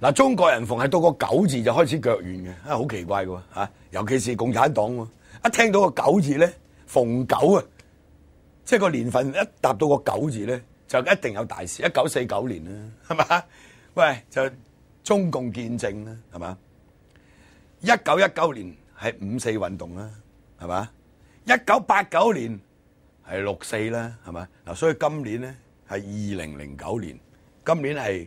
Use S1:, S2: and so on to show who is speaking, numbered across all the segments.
S1: 嗱，中國人逢係到個九字就開始腳軟嘅，啊好奇怪嘅喎尤其是共產黨喎，一聽到個九字咧，逢九啊，即係個年份一達到個九字咧，就一定有大事。一九四九年啦，係嘛？喂，就中共建政啦，係嘛？一九一九年係五四運動啦，係嘛？一九八九年係六四啦，係嘛？嗱，所以今年咧係二零零九年，今年係。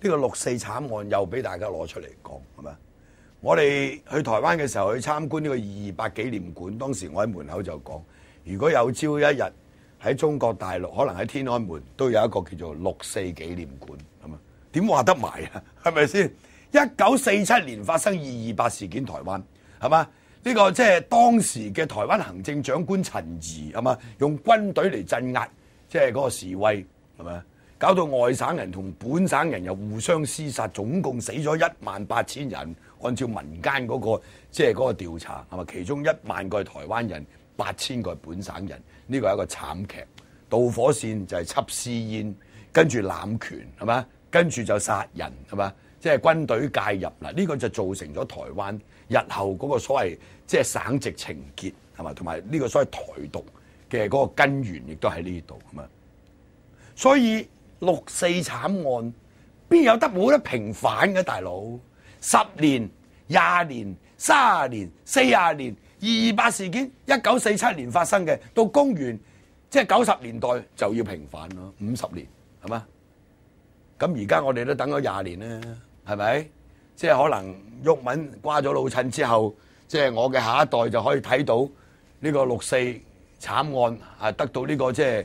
S1: 呢個六四慘案又俾大家攞出嚟講，係咪？我哋去台灣嘅時候去參觀呢個二二八紀念館，當時我喺門口就講：如果有朝一日喺中國大陸，可能喺天安門都有一個叫做六四紀念館，係咪？點話得埋啊？係咪先？一九四七年發生二二八事件，台灣係嘛？呢個即係當時嘅台灣行政長官陳儀係嘛，用軍隊嚟鎮壓，即係嗰個示威係咪？搞到外省人同本省人又互相厮杀，总共死咗一萬八千人。按照民間嗰個即係嗰個調查係嘛，其中一萬個係台灣人，八千個係本省人。呢個係一個慘劇。導火線就係缉私煙，跟住濫權係嘛，跟住就殺人係嘛，即係軍隊介入嗱，呢個就造成咗台灣日後嗰個所謂即係省籍情結係嘛，同埋呢個所謂台獨嘅嗰個根源亦都喺呢度咁啊。所以六四慘案邊有得冇得平反嘅大佬？十年、廿年、三十年、四廿年，二二八事件一九四七年發生嘅，到公元即係九十年代就要平反咯。五十年係嘛？咁而家我哋都等咗廿年啦，係咪？即係可能鬱敏瓜咗老襯之後，即係我嘅下一代就可以睇到呢個六四慘案係得到呢個即係。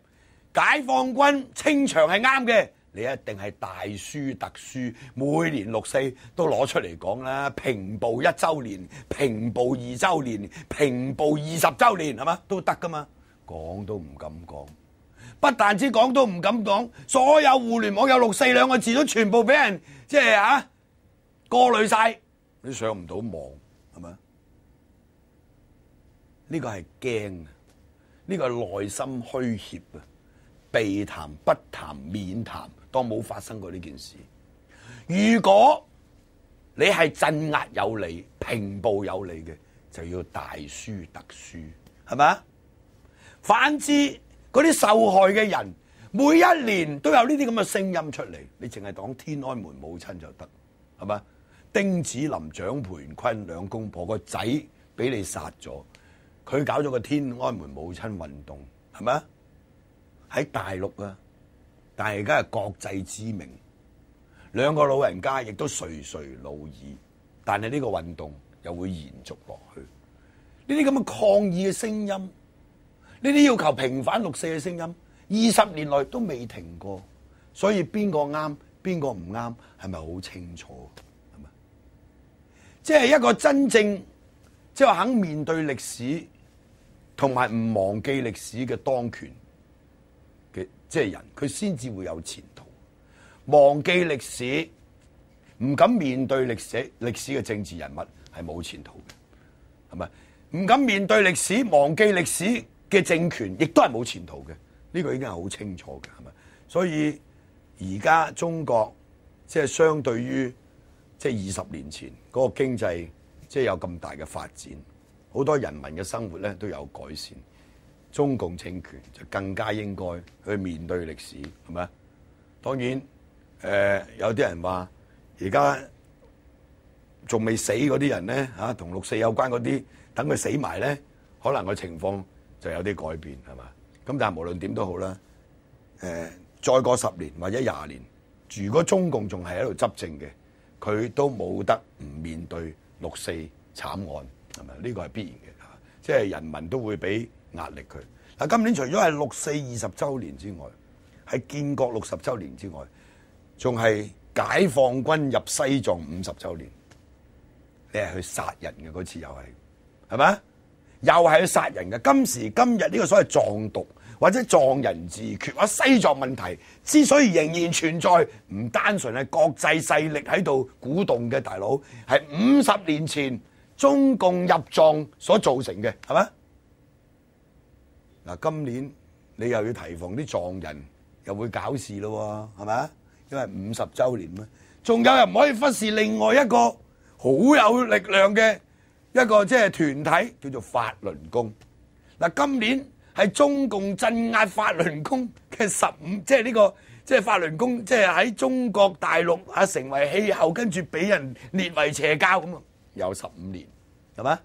S1: 解放軍清場係啱嘅，你一定係大書特書，每年六四都攞出嚟講啦。平步一週年，平步二週年，平步二十週年，係嘛都得噶嘛。講都唔敢講，不但止講都唔敢講，所有互聯網有六四兩個字都全部俾人即係啊過濾晒，你上唔到網係咪？呢個係驚啊！呢個係內心虛怯啊！避談不談免談，當冇發生過呢件事。如果你係鎮壓有理、平步有理嘅，就要大輸特輸，係咪反之，嗰啲受害嘅人每一年都有呢啲咁嘅聲音出嚟，你淨係講天安門母親就得，係咪丁子霖、蒋培坤兩公婆個仔俾你殺咗，佢搞咗個天安門母親運動，係咪喺大陆啊，但系而家系国际知名，两个老人家亦都垂垂老矣，但系呢个运动又会延续落去。呢啲咁嘅抗议嘅声音，呢啲要求平反六四嘅声音，二十年来都未停过，所以边个啱，边个唔啱，系咪好清楚？系咪？即系一个真正即系肯面对历史，同埋唔忘记历史嘅当权。即系人，佢先至会有前途。忘记历史，唔敢面对历史，历史嘅政治人物系冇前途嘅，系咪？唔敢面对历史，忘记历史嘅政权，亦都系冇前途嘅。呢个已经系好清楚嘅，系咪？所以而家中国即系相对于即系二十年前嗰个经济，即系有咁大嘅发展，好多人民嘅生活咧都有改善。中共政權就更加應該去面對歷史，係咪當然，誒有啲人話而家仲未死嗰啲人咧嚇，同六四有關嗰啲，等佢死埋咧，可能個情況就有啲改變係嘛？咁但係無論點都好啦，誒再過十年或者廿年，如果中共仲係喺度執政嘅，佢都冇得唔面對六四慘案係咪？呢個係必然嘅，即係人民都會俾。壓力佢嗱，今年除咗係六四二十週年之外，係建國六十週年之外，仲係解放軍入西藏五十週年。你係去殺人嘅嗰次又係，係咪？又係去殺人嘅。今時今日呢個所謂藏獨或者藏人自決或者西藏問題之所以仍然存在，唔單純係國際勢力喺度鼓動嘅大佬，係五十年前中共入藏所造成嘅，係咪？嗱，今年你又要提防啲藏人又會搞事咯，係咪啊？因為五十週年咩？仲有人唔可以忽視另外一個好有力量嘅一個即係團體，叫做法輪功。嗱，今年係中共鎮壓法輪功嘅十五，即係呢個即係法輪功，即係喺中國大陸啊成為氣候，跟住俾人列為邪教咁啊，有十五年係咪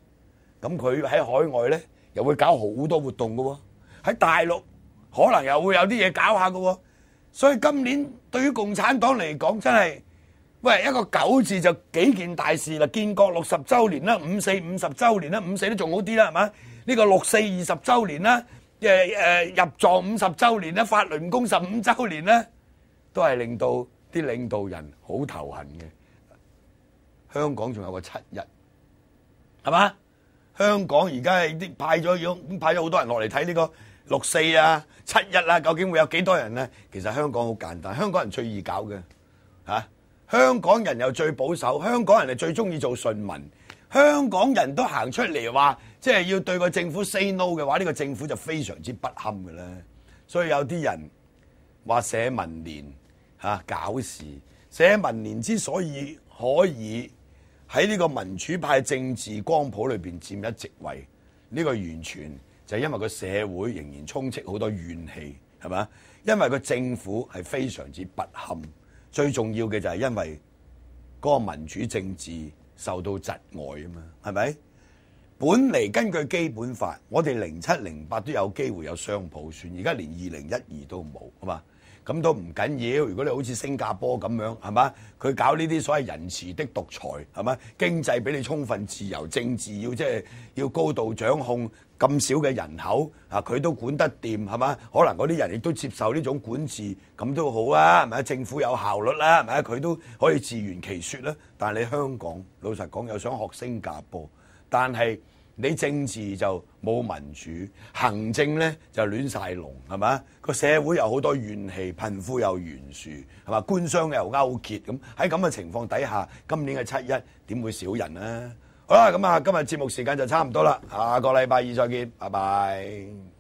S1: 咁佢喺海外咧又會搞好多活動嘅喎。喺大陸可能又會有啲嘢搞下嘅，所以今年對於共產黨嚟講真係，喂一個九字就幾件大事啦！建國六十週年啦，五四五十週年啦，五四都仲好啲啦，係嘛？呢個六四二十週年啦，入藏五十週年啦，法輪功十五週年啦，都係令到啲領導人好頭痕嘅。香港仲有個七日，係嘛？香港而家係啲派咗樣，派咗好多人落嚟睇呢個。六四啊，七日啊，究竟會有幾多人呢？其實香港好簡單，香港人最易搞嘅嚇，香港人又最保守，香港人係最中意做順民，香港人都行出嚟話，即係要對個政府 say no 嘅話，呢個政府就非常之不堪嘅啦。所以有啲人話寫民憲嚇搞事，寫民憲之所以可以喺呢個民主派政治光譜裏邊佔一席位，呢個完全。就因為個社會仍然充斥好多怨氣，係嘛？因為個政府係非常之不堪。最重要嘅就係因為嗰個民主政治受到窒礙啊嘛，係咪？本嚟根據基本法，我哋零七零八都有機會有雙普算，而家連二零一二都冇係嘛。咁都唔緊要，如果你好似新加坡咁樣，係嘛？佢搞呢啲所謂人慈的獨裁，係嘛？經濟俾你充分自由，政治要即係要高度掌控。咁少嘅人口，啊佢都管得掂係嘛？可能嗰啲人亦都接受呢種管治，咁都好啊，係咪政府有效率啦，係咪佢都可以自圓其説啦。但係你香港老實講，又想學新加坡，但係你政治就冇民主，行政咧就亂晒龍，係嘛？個社會又好多怨氣，貧富又懸殊，係嘛？官商又勾結，咁喺咁嘅情況底下，今年嘅七一點會少人啊？好啦，咁啊，今日节目时间就差唔多啦，下个礼拜二再见，拜拜。